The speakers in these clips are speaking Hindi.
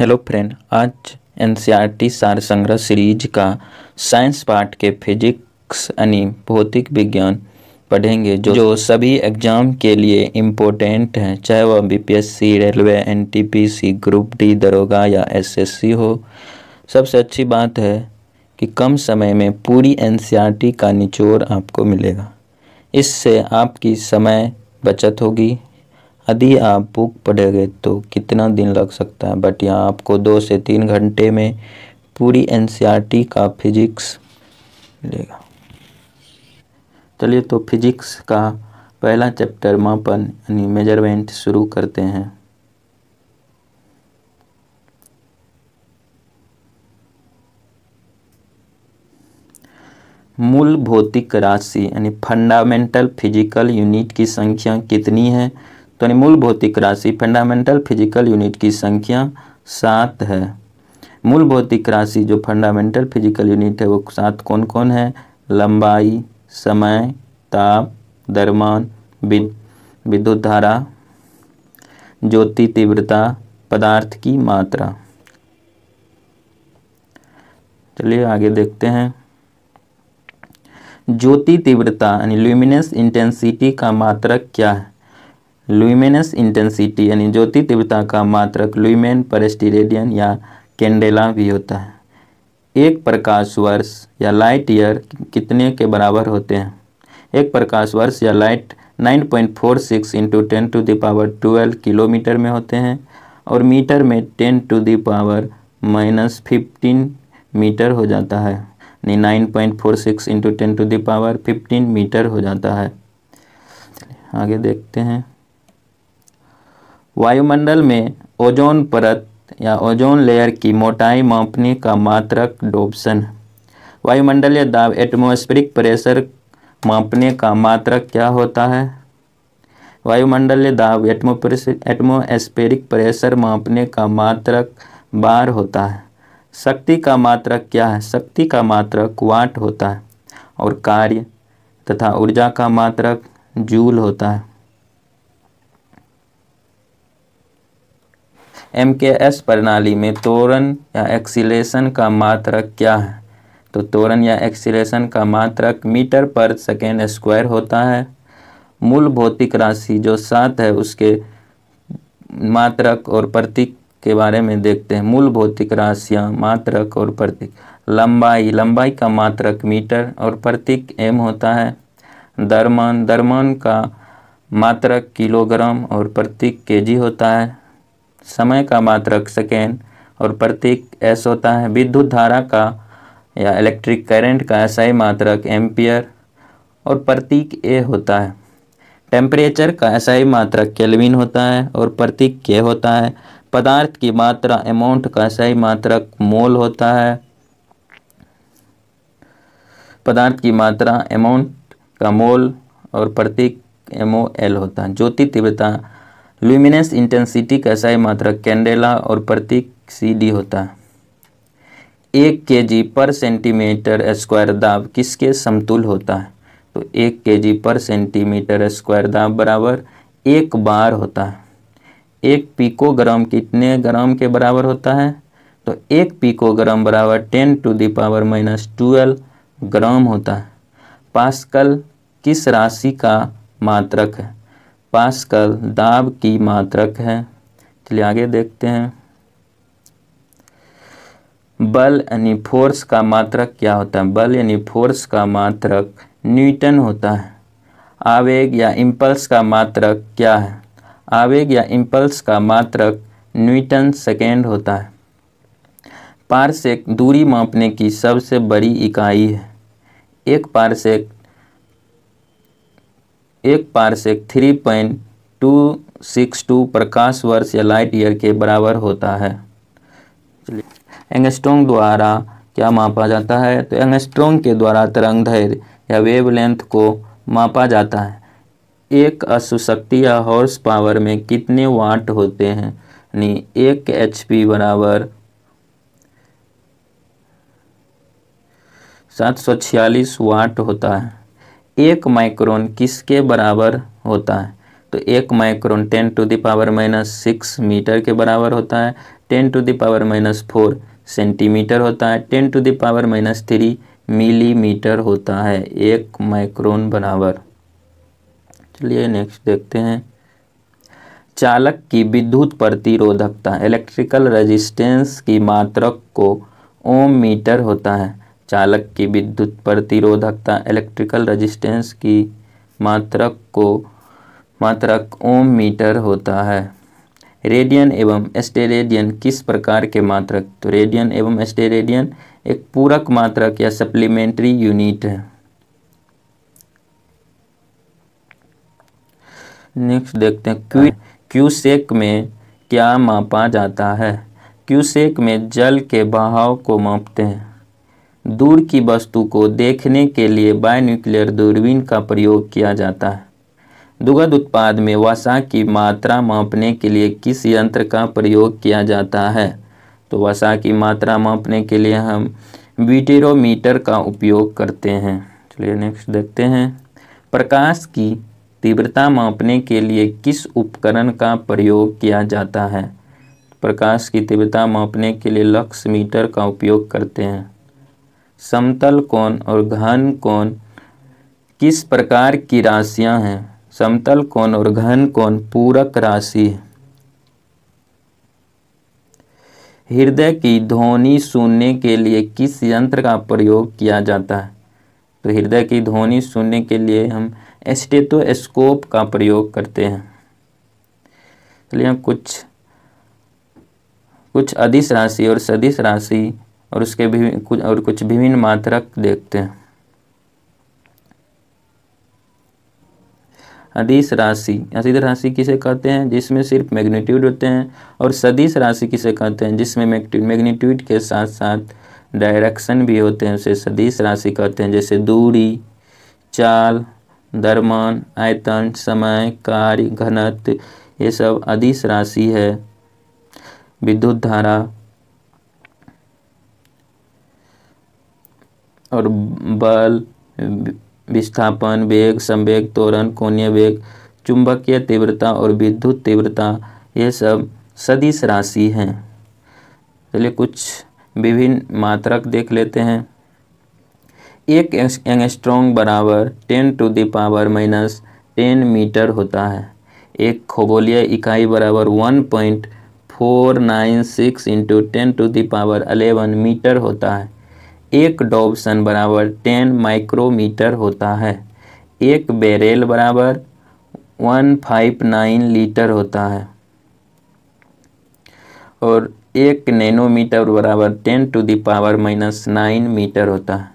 हेलो फ्रेंड आज एन e सार संग्रह सीरीज का साइंस पार्ट के फिजिक्स यानी भौतिक विज्ञान पढ़ेंगे जो जो सभी एग्जाम के लिए इम्पोर्टेंट हैं चाहे वह BPSC railway NTPC group D दरोगा या एसएससी हो सबसे अच्छी बात है कि कम समय में पूरी एन e का निचोड़ आपको मिलेगा इससे आपकी समय बचत होगी यदि आप बुक पढ़ेंगे तो कितना दिन लग सकता है बट यहाँ आपको दो से तीन घंटे में पूरी एन का फिजिक्स मिलेगा चलिए तो फिजिक्स का पहला चैप्टर मापन यानी मेजरमेंट शुरू करते हैं मूल भौतिक राशि यानी फंडामेंटल फिजिकल यूनिट की संख्या कितनी है तो मूल भौतिक राशि फंडामेंटल फिजिकल यूनिट की संख्या सात है मूल भौतिक राशि जो फंडामेंटल फिजिकल यूनिट है वो सात कौन कौन है लंबाई समय ताप दरमान विद्युत धारा ज्योति तीव्रता पदार्थ की मात्रा चलिए आगे देखते हैं ज्योति तीव्रता यानी ल्यूमिनस इंटेंसिटी का मात्रक क्या है लुइमेनस इंटेंसिटी यानी ज्योति तीव्रता का मात्रक लुइमेन परेस्टिरेडियन या कैंडेला भी होता है एक प्रकाश वर्ष या लाइट ईयर कितने के बराबर होते हैं एक प्रकाश वर्ष या light 9.46 point four six into ten to the power twelve kilometre में होते हैं और मीटर में ten to the power minus fifteen metre हो जाता है यानी nine point four six into ten to the power fifteen metre हो जाता है आगे देखते हैं वायुमंडल में ओजोन परत या ओजोन लेयर की मोटाई मापने का मात्रक डोबसन वायुमंडलीय दाब एटमॉस्फेरिक प्रेशर मापने का मात्रक क्या होता है वायुमंडलीय दाब एटमोस्फेरिक प्रेशर मापने का मात्रक बार होता है शक्ति का मात्रक क्या है शक्ति का मात्रक वाट होता है और कार्य तथा ऊर्जा का मात्रक जूल होता है एम के एस प्रणाली में तोरण या एक्सीलेशन का मात्रक क्या है तो तोरण या एक्सीलेशन का मात्रक मीटर पर सेकेंड स्क्वायर होता है मूल भौतिक राशि जो सात है उसके मात्रक और प्रतीक के बारे में देखते हैं मूल भौतिक राशियाँ मात्रक और प्रतीक लंबाई लंबाई का मात्रक मीटर और प्रतीक एम होता है दरमान दरमान का मात्रक किलोग्राम और प्रतीक केजी होता है समय का मात्रक सेकेंड और प्रतीक एस होता है विद्युत धारा का या इलेक्ट्रिक करंट का एसआई मात्रक एम्पियर और प्रतीक ए होता है टेम्परेचर का एसआई मात्रक केल्विन होता है और प्रतीक के होता है पदार्थ की मात्रा अमाउंट का एसआई मात्रक मोल होता है पदार्थ की मात्रा अमाउंट का मोल और प्रतीक एम ओ एल होता है ज्योति तीव्रता ल्यूमिनेंस इंटेंसिटी का सही मात्रक कैंडेला और प्रतीक सी डी होता है एक के जी पर सेंटीमीटर स्क्वायर दाब किसके समतुल होता है तो एक के जी पर सेंटीमीटर स्क्वायर दाब बराबर एक बार होता है एक पीकोग्राम कितने ग्राम के बराबर होता है तो एक पीकोग्राम बराबर ten to the power minus twelve gram होता है पास्कल किस राशि का मात्रक है पास्कल दाब की मात्रक है चलिए आगे देखते हैं बल यानी फोर्स का मात्रक क्या होता है बल यानी फोर्स का मात्रक न्यूटन होता है आवेग या इम्पल्स का मात्रक क्या है आवेग या इम्पल्स का मात्रक न्यूटन सेकेंड होता है पारसेक दूरी मापने की सबसे बड़ी इकाई है एक पारसेक एक parsec three point two six two प्रकाश वर्ष या लाइट ईयर के बराबर होता है एंगस्ट्रोंग द्वारा क्या मापा जाता है तो एंगस्ट्रोंग के द्वारा तरंग धैर्य या वेवलेंथ को मापा जाता है एक अशुशक्ति या हॉर्स पावर में कितने वाट होते हैं यानी एक एच पी बराबर सात सौ छियालीस वाट होता है एक माइक्रोन किसके बराबर होता है तो एक micron ten to the power minus six metre के बराबर होता है ten to the power minus four centimetre होता है ten to the power minus three millimetre होता है एक माइक्रोन बराबर चलिए नेक्स्ट देखते हैं चालक की विद्युत प्रतिरोधकता इलेक्ट्रिकल रेजिस्टेंस की मात्रक को ओम मीटर होता है चालक की विद्युत प्रतिरोधकता इलेक्ट्रिकल रेजिस्टेंस की मात्रक को मात्रक ओम मीटर होता है रेडियन एवं एस्टेरेडियन किस प्रकार के मात्रक तो रेडियन एवं एस्टेरेडियन एक पूरक मात्रक या सप्लीमेंट्री यूनिट है नेक्स्ट देखते हैं क्यू क्यूसेक में क्या मापा जाता है क्यूसेक में जल के बहाव को मापते हैं दूर की वस्तु को देखने के लिए बायोन्यूक्लियर दूरबीन का प्रयोग किया जाता है दुग्ध उत्पाद में वसा की मात्रा मापने के लिए किस यंत्र का प्रयोग किया जाता है तो वसा की मात्रा मापने के लिए हम विटेरोमीटर का उपयोग करते हैं चलिए नेक्स्ट देखते हैं प्रकाश की तीव्रता मापने के लिए किस उपकरण का प्रयोग किया जाता है प्रकाश की तीव्रता मापने के लिए लक्स मीटर का उपयोग करते हैं समतल कोण और घन कोण किस प्रकार की राशियां हैं समतल कोण और घन कोण पूरक राशि हृदय की ध्वनि सुनने के लिए किस यंत्र का प्रयोग किया जाता है तो हृदय की ध्वनि सुनने के लिए हम स्टेथोस्कोप का प्रयोग करते हैं चलिए तो कुछ कुछ अधिस राशि और सदिश राशि और उसके कुछ और कुछ विभिन्न मात्रक देखते हैं अदिश राशि अदिश राशि किसे कहते हैं जिसमें सिर्फ मैग्नीट्यूड होते हैं और सदिश राशि किसे कहते हैं जिसमें मैग्नीट्यूड के साथ साथ डायरेक्शन भी होते हैं उसे सदिश राशि कहते हैं जैसे दूरी चाल दरमान आयतन समय कार्य घनत्व ये सब अदिश राशि है विद्युत धारा और बल विस्थापन वेग संवेग तोरण कोणीय वेग चुंबकीय तीव्रता और विद्युत तीव्रता ये सब सदिश राशि हैं चलिए कुछ विभिन्न मात्रक देख लेते हैं एक एंगस्ट्रॉन्ग बराबर ten to the power minus ten metre होता है एक खगोलीय इकाई बराबर one point four nine six into ten to the power eleven metre होता है एक डॉबसन बराबर टेन माइक्रोमीटर होता है एक बेरेल बराबर वन फाइव नाइन लीटर होता है और एक नैनोमीटर बराबर ten to the power minus nine metre होता है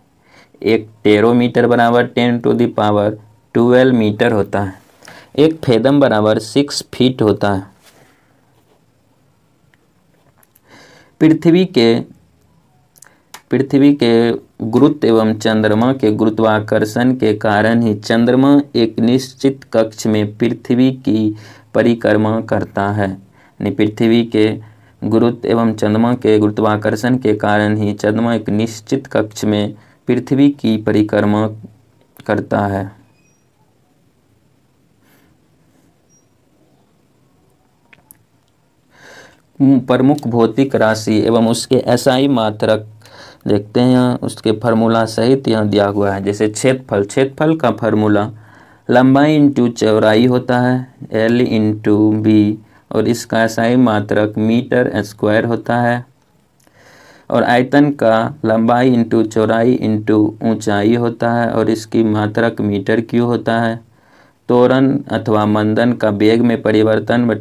एक टेरोमीटर बराबर ten to the power twelve metre होता है एक फेदम बराबर सिक्स फीट होता है पृथ्वी के पृथ्वी के गुरुत्व एवं चंद्रमा के गुरुत्वाकर्षण के कारण ही चंद्रमा एक निश्चित कक्ष में पृथ्वी की परिक्रमा करता है यानी पृथ्वी के गुरुत्व एवं चंद्रमा के गुरुत्वाकर्षण के कारण ही चंद्रमा एक निश्चित कक्ष में पृथ्वी की परिक्रमा करता है प्रमुख भौतिक राशि एवं उसके ही मात्रक देखते हैं यहाँ उसके फार्मूला सहित यहाँ दिया हुआ है जैसे क्षेत्रफल क्षेत्रफल का फार्मूला लंबाई इंटू चौराई होता है एल इंटू बी और इसका एसआई मात्रक मीटर स्क्वायर होता है और आयतन का लंबाई इंटू चौराई इंटू ऊंचाई होता है और इसकी मात्रक मीटर क्यू होता है तोरण अथवा मंदन का वेग में परिवर्तन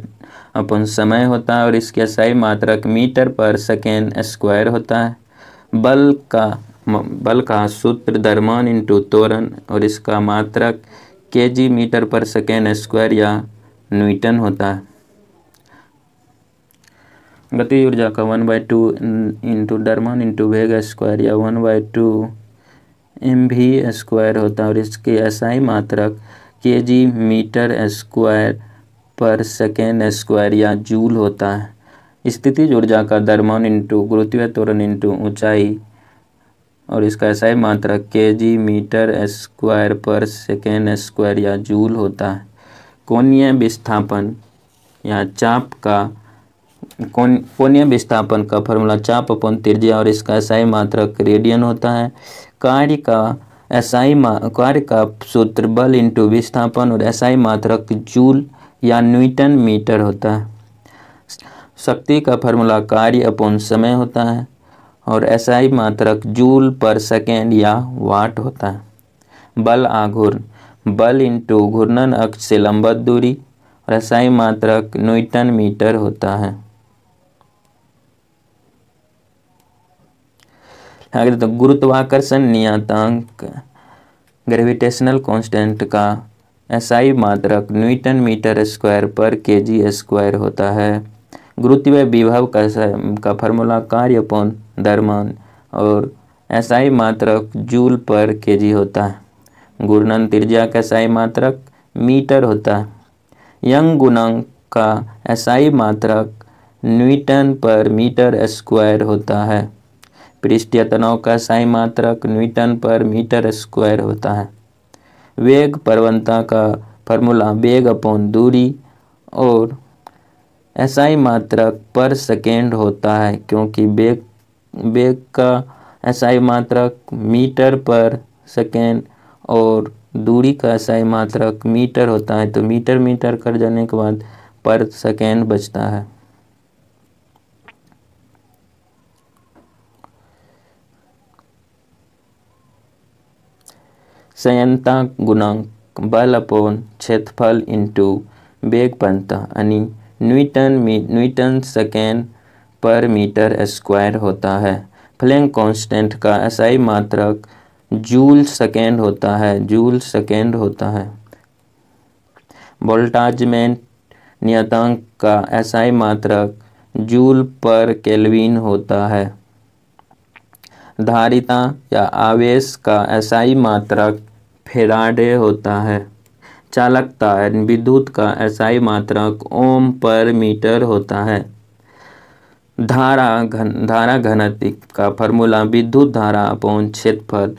अपन समय होता है और इसके एसआई मात्रक मीटर पर सेकेंड स्क्वायर होता है बल का बल का सूत्र दरमान इंटू तोरण और इसका मात्रक के जी मीटर पर सेकेंड स्क्वायर या न्यूटन होता है गति ऊर्जा का वन बाई टू इंटू डरमान इंटू वेग स्क्वायर या वन बाई टू एम भी स्क्वायर होता है और इसके एसआई मात्रक के जी मीटर स्क्वायर पर सेकेंड स्क्वायर या जूल होता है स्थिति ऊर्जा का दरमान इंटू गुरुत्वीय त्वरण इंटू ऊंचाई और इसका ऐसा ही मात्रा के जी मीटर स्क्वायर पर सेकेंड स्क्वायर या जूल होता है कोणीय विस्थापन या चाप का कोण कोणीय विस्थापन का फॉर्मूला चाप अपन त्रिज्या और इसका एसआई मात्रक रेडियन होता है कार्य का एसआई कार्य का सूत्र बल इंटू विस्थापन और एसआई मात्रक जूल या न्यूटन मीटर होता है शक्ति का फॉर्मूला कार्य अपन समय होता है और एसआई मात्रक जूल पर सेकेंड या वाट होता है बल आघूर्ण बल इंटू घूर्णन अक्ष से लंबत दूरी और एसआई मात्रक न्यूटन मीटर होता है आगे तो गुरुत्वाकर्षण नियतांक ग्रेविटेशनल कांस्टेंट का एसआई मात्रक न्यूटन मीटर स्क्वायर पर केजी स्क्वायर होता है गुरुत्व विभव का का फॉर्मूला कार्य पौन दरमान और एसआई मात्रक जूल पर केजी होता है घूर्णन त्रिज्या का एसआई मात्रक मीटर होता है यंग गुणांक का एसआई मात्रक न्यूटन पर मीटर स्क्वायर होता है पृष्ठीय तनाव का एसआई मात्रक न्यूटन पर मीटर स्क्वायर होता है वेग प्रवणता का फॉर्मूला वेग अपॉन दूरी और एसआई मात्रक पर सेकेंड होता है क्योंकि बेग बेग का एसआई मात्रक मीटर पर सेकेंड और दूरी का एसआई मात्रक मीटर होता है तो मीटर मीटर कर जाने के बाद पर सेकेंड बचता है संयंता गुणांक बल अपोन क्षेत्रफल इंटू बेग बनता यानी न्यूटन न्यूटन सेकेंड पर मीटर स्क्वायर होता है फ्लैंग कांस्टेंट का एसआई मात्रक जूल सेकेंड होता है जूल सेकेंड होता है वोल्टाजमेंट नियतांक का एसआई मात्रक जूल पर केल्विन होता है धारिता या आवेश का एसआई मात्रक फेराडे होता है चालकता विद्युत का एसआई मात्रक ओम पर मीटर होता है धारा घन धारा घनत्व का फॉर्मूला विद्युत धारा अपन क्षेत्रफल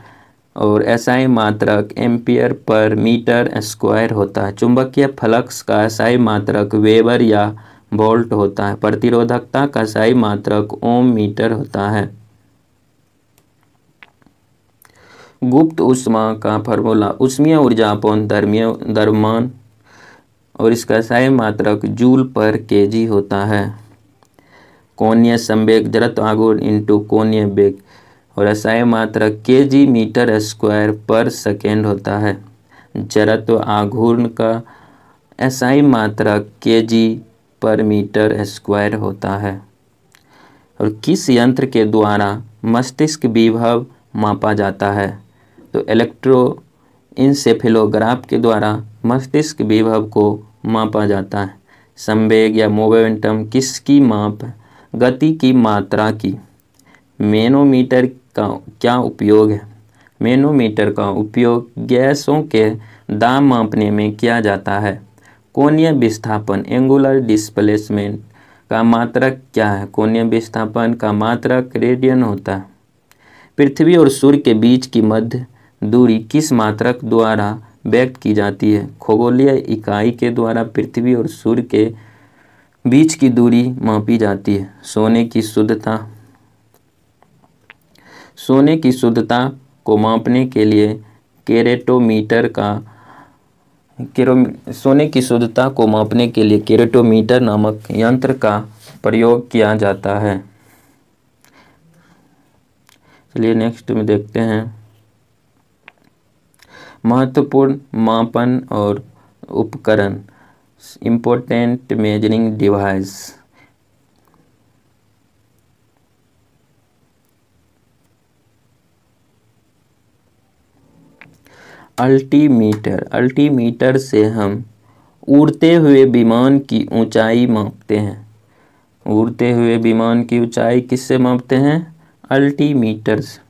और एसआई मात्रक एम्पियर पर मीटर स्क्वायर होता है चुंबकीय फ्लक्स का एसआई मात्रक वेबर या बोल्ट होता है प्रतिरोधकता का एसआई मात्रक ओम मीटर होता है गुप्त उष्मा का फार्मूला उष्मीय ऊर्जा अपॉन धर्मीय दरमान और इसका सही मात्रक जूल पर केजी होता है कोणीय संवेग जरत आगुण इंटू कोणीय वेग और असाई मात्रक के जी मीटर स्क्वायर पर सेकेंड होता है जड़त्व आघूर्ण का असहाय मात्रा के जी पर मीटर स्क्वायर होता है और किस यंत्र के द्वारा मस्तिष्क विभव मापा जाता है तो इलेक्ट्रो इंसेफेलोग्राफ के द्वारा मस्तिष्क विभव को मापा जाता है संवेग या मोबेंटम किसकी माप गति की मात्रा की मेनोमीटर का क्या उपयोग है मेनोमीटर का उपयोग गैसों के दाम मापने में किया जाता है कोणीय विस्थापन एंगुलर डिस्प्लेसमेंट का मात्रक क्या है कोणीय विस्थापन का मात्रक रेडियन होता है पृथ्वी और सूर्य के बीच की मध्य दूरी किस मात्रक द्वारा व्यक्त की जाती है खगोलीय इकाई के द्वारा पृथ्वी और सूर्य के बीच की दूरी मापी जाती है सोने की शुद्धता सोने की शुद्धता को मापने के लिए केरेटोमीटर का केरो सोने की शुद्धता को मापने के लिए केरेटोमीटर नामक यंत्र का प्रयोग किया जाता है चलिए नेक्स्ट में देखते हैं महत्वपूर्ण मापन और उपकरण important measuring device altimeter altimeter से हम उड़ते हुए विमान की ऊंचाई मापते हैं उड़ते हुए विमान की ऊंचाई किससे मापते हैं अल्टीमीटर से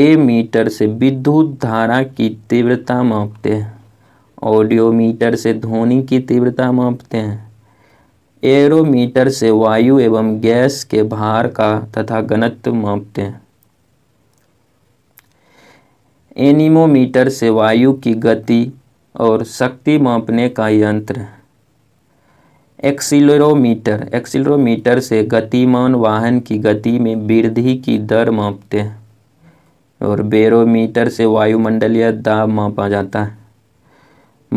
एमीटर से विद्युत धारा की तीव्रता मापते हैं ऑडियोमीटर से ध्वनि की तीव्रता मापते हैं एरोमीटर से वायु एवं गैस के भार का तथा घनत्व मापते हैं एनिमोमीटर से वायु की गति और शक्ति मापने का यंत्र एक्सिलोमीटर एक्सिलरोमीटर से गतिमान वाहन की गति में वृद्धि की दर मापते हैं और बेरोमीटर से वायुमंडलीय दाब मापा जाता है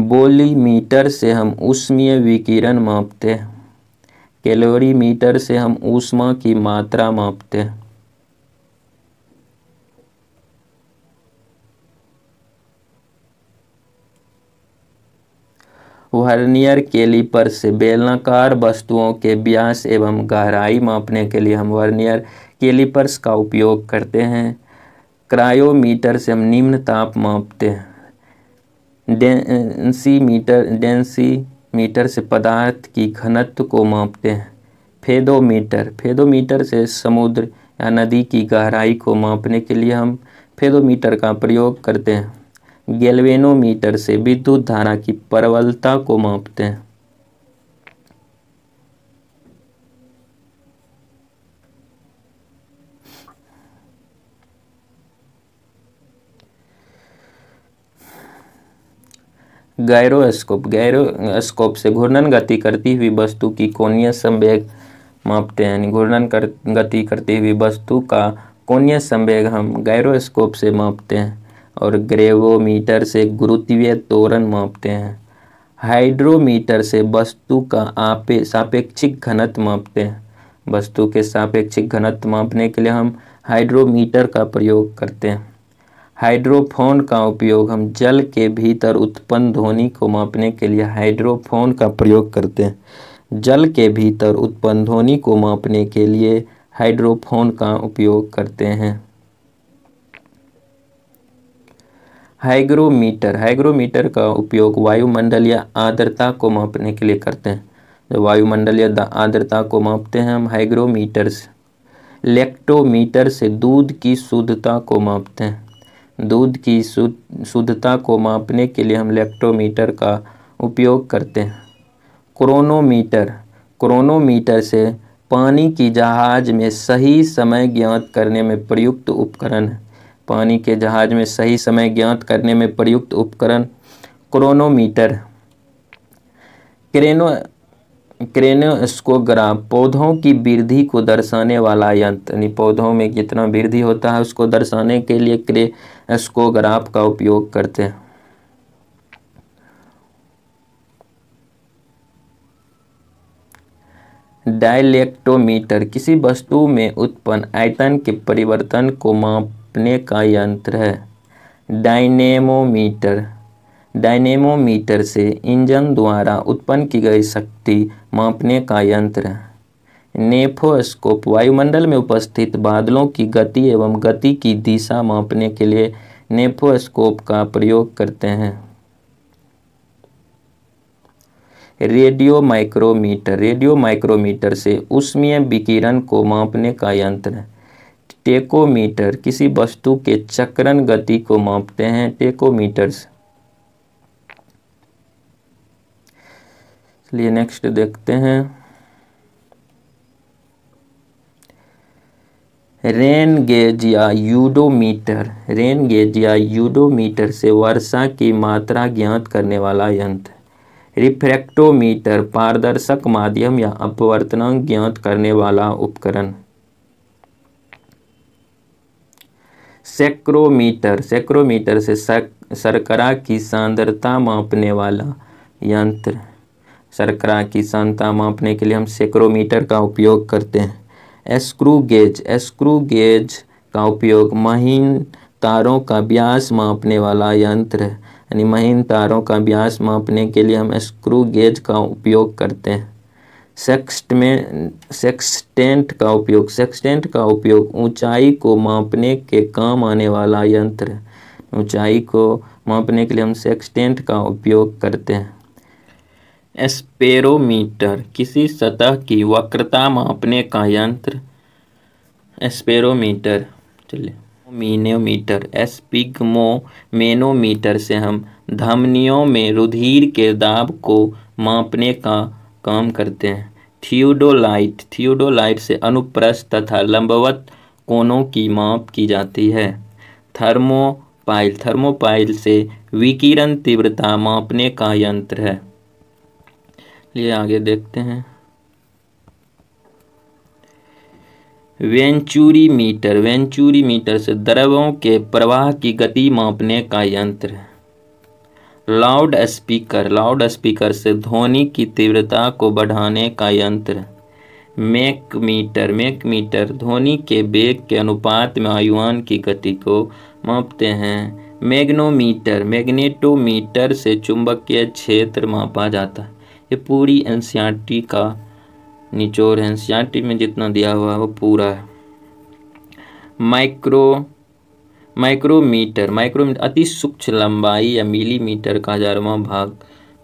बोलीमीटर से हम उष्मीय विकिरण मापते हैं कैलोरीमीटर से हम ऊष्मा की मात्रा मापते हैं वर्नियर कैलिपर से बेलनाकार वस्तुओं के व्यास एवं गहराई मापने के लिए हम वर्नियर कैलिपर्स का उपयोग करते हैं क्रायोमीटर से हम निम्न ताप मापते हैं डेंसी मीटर डेंसी मीटर से पदार्थ की घनत्व को मापते हैं फेदोमीटर फेदोमीटर से समुद्र या नदी की गहराई को मापने के लिए हम फेदोमीटर का प्रयोग करते हैं गैल्वेनोमीटर से विद्युत धारा की प्रबलता को मापते हैं गायरोस्कोप गायरोस्कोप से घूर्णन गति करती हुई वस्तु की कोणीय संवेग मापते हैं घूर्णन कर गति करती हुई वस्तु का कोणीय संवेग हम गायरोस्कोप से मापते हैं और ग्रेवोमीटर से गुरुत्वीय तोरण मापते हैं हाइड्रोमीटर से वस्तु का आपे सापेक्षिक घनत्व मापते हैं वस्तु के सापेक्षिक घनत्व मापने के लिए हम हाइड्रोमीटर का प्रयोग करते हैं हाइड्रोफोन का उपयोग हम जल के भीतर उत्पन्न ध्वनि को मापने के लिए हाइड्रोफोन का प्रयोग करते हैं जल के भीतर उत्पन्न ध्वनि को मापने के लिए हाइड्रोफोन का उपयोग करते हैं हाइग्रोमीटर हाइग्रोमीटर का उपयोग वायुमंडलीय आर्द्रता को मापने के लिए करते हैं जो वायुमंडलीय आर्द्रता को मापते हैं हम हाइग्रोमीटर से लेक्टोमीटर से दूध की शुद्धता को मापते हैं दूध की शुद्धता को मापने के लिए हम लैक्टोमीटर का उपयोग करते हैं क्रोनोमीटर क्रोनोमीटर से पानी की जहाज में सही समय ज्ञात करने में प्रयुक्त उपकरण है पानी के जहाज में सही समय ज्ञात करने में प्रयुक्त उपकरण क्रोनोमीटर क्रेनो क्रेनोस्कोग्राम पौधों की वृद्धि को दर्शाने वाला यंत्र यानी पौधों में कितना वृद्धि होता है उसको दर्शाने के लिए क्रेस्कोग्राफ का उपयोग करते हैं डायलेक्टोमीटर किसी वस्तु में उत्पन्न आयतन के परिवर्तन को मापने का यंत्र है डायनेमोमीटर डायनेमोमीटर से इंजन द्वारा उत्पन्न की गई शक्ति मापने का यंत्र नेफोस्कोप वायुमंडल में उपस्थित बादलों की गति एवं गति की दिशा मापने के लिए नेफोस्कोप का प्रयोग करते हैं रेडियो माइक्रोमीटर रेडियो माइक्रोमीटर से उष्मीय विकिरण को मापने का यंत्र टेकोमीटर किसी वस्तु के चक्रण गति को मापते हैं टेकोमीटर्स चलिए नेक्स्ट देखते हैं रेन गेज या यूडोमीटर रेन गेज या यूडोमीटर से वर्षा की मात्रा ज्ञात करने वाला यंत्र रिफ्रैक्टोमीटर पारदर्शक माध्यम या अपवर्तनांक ज्ञात करने वाला उपकरण सेक्रोमीटर सेक्रोमीटर से शर्करा की सांद्रता मापने वाला यंत्र शर्करा की सांद्रता मापने के लिए हम सेक्रोमीटर का उपयोग करते हैं एस्क्रू गेज एस्क्रू गेज का उपयोग महीन तारों का व्यास मापने वाला यंत्र है यानी महीन तारों का व्यास मापने के लिए हम स्क्रू गेज का उपयोग करते हैं सेक्स्ट में सेक्सटेंट का उपयोग सेक्सटेंट का उपयोग ऊंचाई को मापने के काम आने वाला यंत्र ऊंचाई को मापने के लिए हम सेक्सटेंट का उपयोग करते हैं एस्पेरोमीटर किसी सतह की वक्रता मापने का यंत्र एस्पेरोमीटर चलिए मीनोमीटर मेनोमीटर से हम धमनियों में रुधिर के दाब को मापने का काम करते हैं थियोडोलाइट थियोडोलाइट से अनुप्रस्थ तथा लंबवत कोनों की माप की जाती है थर्मोपाइल थर्मोपाइल से विकिरण तीव्रता मापने का यंत्र है चलिए आगे देखते हैं वेंचुरी मीटर वेंचुरी मीटर से द्रवों के प्रवाह की गति मापने का यंत्र लाउड स्पीकर लाउड स्पीकर से ध्वनि की तीव्रता को बढ़ाने का यंत्र मेक मीटर मेक मीटर ध्वनि के वेग के अनुपात में आयुआन की गति को मापते हैं मैग्नोमीटर मैग्नेटोमीटर से चुंबकीय क्षेत्र मापा जाता है ये पूरी एन का निचोर है एन में जितना दिया हुआ है वो पूरा है माइक्रो माइक्रोमीटर माइक्रोमीटर अति सूक्ष्म लंबाई या मिलीमीटर का हजारवा भाग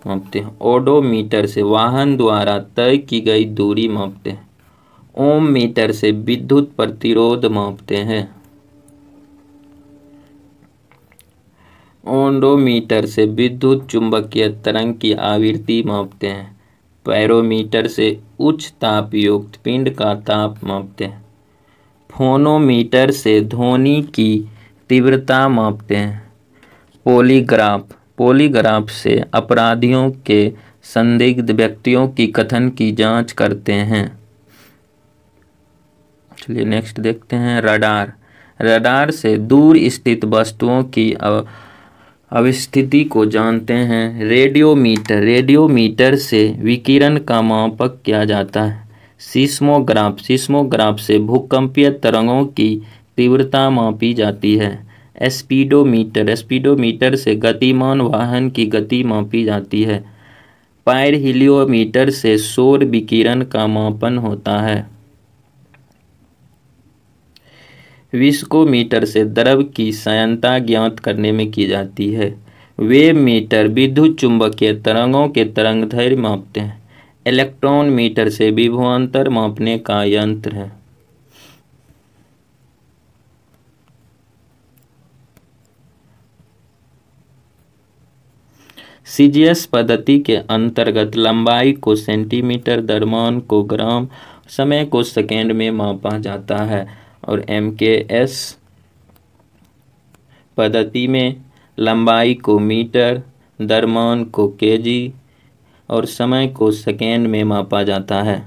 मापते हैं ओडोमीटर से वाहन द्वारा तय की गई दूरी मापते हैं ओम मीटर से विद्युत प्रतिरोध मापते हैं ओंडोमीटर से विद्युत चुंबकीय तरंग की आवृत्ति मापते हैं पैरोमीटर से उच्च ताप युक्त पिंड का ताप मापते हैं फोनोमीटर से ध्वनि की तीव्रता मापते हैं पोलीग्राफ पोलीग्राफ से अपराधियों के संदिग्ध व्यक्तियों की कथन की जांच करते हैं चलिए नेक्स्ट देखते हैं रडार रडार से दूर स्थित वस्तुओं की अब स्थिति को जानते हैं रेडियोमीटर रेडियोमीटर से विकिरण का मापक किया जाता है सिस्मोग्राफ सिस्मोग्राफ से भूकंपीय तरंगों की तीव्रता मापी जाती है स्पीडोमीटर स्पीडोमीटर से गतिमान वाहन की गति मापी जाती है पायर हिलियोमीटर से सौर विकिरण का मापन होता है विस्कोमीटर से द्रव की संयंता ज्ञात करने में की जाती है वेव मीटर विद्युत चुंबकीय तरंगों के तरंग धैर्य मापते हैं इलेक्ट्रॉन मीटर से विभवान्तर मापने का यंत्र है सीजीएस पद्धति के अंतर्गत लंबाई को सेंटीमीटर दरमान को ग्राम समय को सेकेंड में मापा जाता है और एम के एस पद्धति में लंबाई को मीटर दरमान को केजी और समय को सेकेंड में मापा जाता है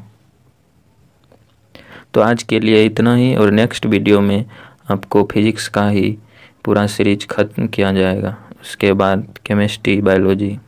तो आज के लिए इतना ही और नेक्स्ट वीडियो में आपको फिजिक्स का ही पूरा सीरीज ख़त्म किया जाएगा उसके बाद केमिस्ट्री बायोलॉजी